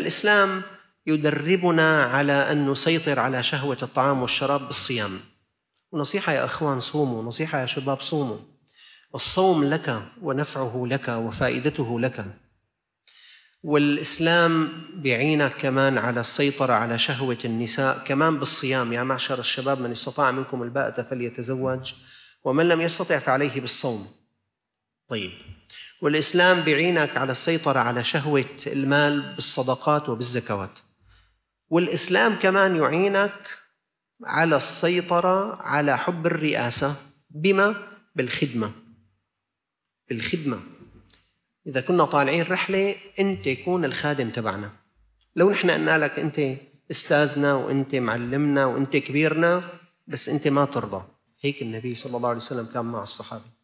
الإسلام يدربنا على أن نسيطر على شهوة الطعام والشراب بالصيام ونصيحة يا أخوان صوموا نصيحة يا شباب صوموا الصوم لك ونفعه لك وفائدته لك والإسلام بيعينك كمان على السيطرة على شهوة النساء كمان بالصيام يا معشر الشباب من استطاع منكم الباءة فليتزوج ومن لم يستطع فعليه بالصوم طيب والإسلام بيعينك على السيطرة على شهوة المال بالصدقات وبالزكوات والإسلام كمان يعينك على السيطرة على حب الرئاسة بما؟ بالخدمة بالخدمة إذا كنا طالعين رحلة أنت كون الخادم تبعنا لو نحن قلنا لك أنت أستاذنا وأنت معلمنا وأنت كبيرنا بس أنت ما ترضى هيك النبي صلى الله عليه وسلم كان مع الصحابة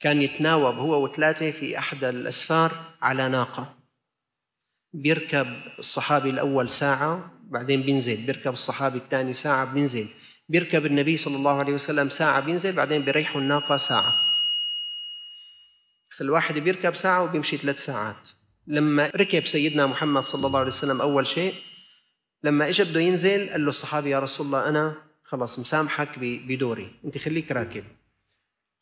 كان يتناوب هو وثلاثة في أحد الأسفار على ناقة بيركب الصحابي الأول ساعة بعدين بينزل بيركب الصحابي الثاني ساعة بينزل بيركب النبي صلى الله عليه وسلم ساعة بينزل بعدين بيريحوا الناقة ساعة فالواحد بيركب ساعة وبيمشي ثلاث ساعات لما ركب سيدنا محمد صلى الله عليه وسلم أول شيء لما إجا بده ينزل قال له الصحابي يا رسول الله أنا خلص مسامحك بدوري أنت خليك راكب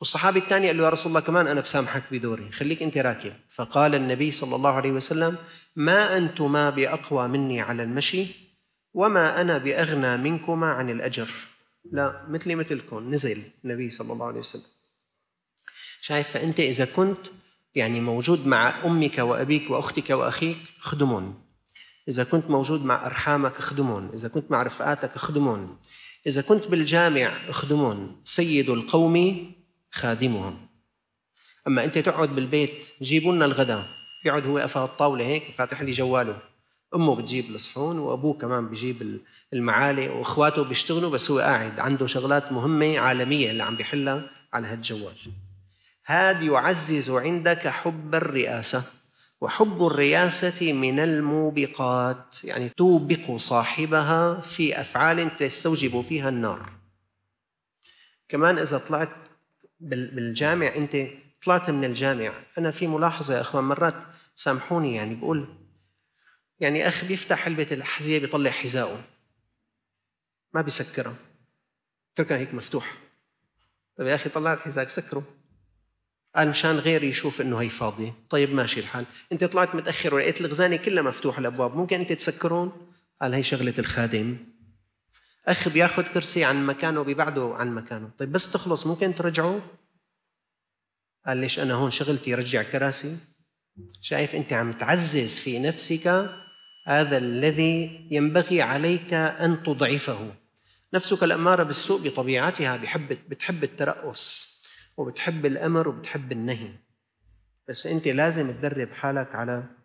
والصحابي الثاني قال له يا رسول الله كمان أنا بسامحك بدوري خليك أنت راكب فقال النبي صلى الله عليه وسلم ما أنتما بأقوى مني على المشي وما أنا بأغنى منكما عن الأجر لا مثلي مثلكم نزل النبي صلى الله عليه وسلم شايف فأنت إذا كنت يعني موجود مع أمك وأبيك وأختك وأخيك خدمون إذا كنت موجود مع أرحامك خدمون إذا كنت مع رفقاتك خدمون إذا كنت بالجامع خدمون سيد القوم خادمهم اما انت تقعد بالبيت جيبوا لنا الغداء بيقعد هو قفا الطاوله هيك فاتح لي جواله امه بتجيب الصحون وابوه كمان بجيب المعالق واخواته بيشتغلوا بس هو قاعد عنده شغلات مهمه عالميه اللي عم بيحلها على هالجوال هذا يعزز عندك حب الرئاسه وحب الرياسه من الموبقات يعني توبق صاحبها في افعال تستوجب فيها النار كمان اذا طلعت بالجامع انت طلعت من الجامع انا في ملاحظه يا اخوان مرات سامحوني يعني بقول يعني اخ بيفتح علبه الاحذيه بيطلع حذائه ما بيسكرها تركها هيك مفتوحه طيب يا اخي طلعت حذائك سكره قال مشان غيري يشوف انه هي فاضيه طيب ماشي الحال انت طلعت متاخر ولقيت الخزانه كلها مفتوحه الابواب ممكن انت تسكرون قال هي شغله الخادم اخ بياخذ كرسي عن مكانه بيبعده عن مكانه طيب بس تخلص ممكن ترجعه قال ليش انا هون شغلتي رجع كراسي شايف انت عم تعزز في نفسك هذا الذي ينبغي عليك ان تضعفه نفسك الاماره بالسوء بطبيعتها بحب بتحب الترأس وبتحب الامر وبتحب النهي بس انت لازم تدرب حالك على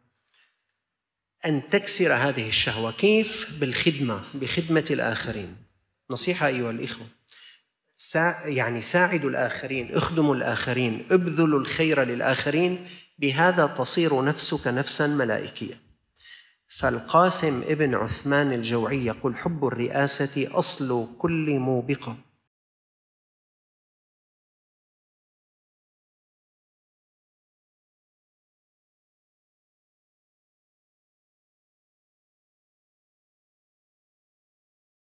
أن تكسر هذه الشهوة كيف؟ بالخدمة بخدمة الآخرين نصيحة أيها الإخوة سا يعني ساعدوا الآخرين اخدموا الآخرين ابذلوا الخير للآخرين بهذا تصير نفسك نفسا ملائكية فالقاسم ابن عثمان الجوعي يقول حب الرئاسة أصل كل موبقة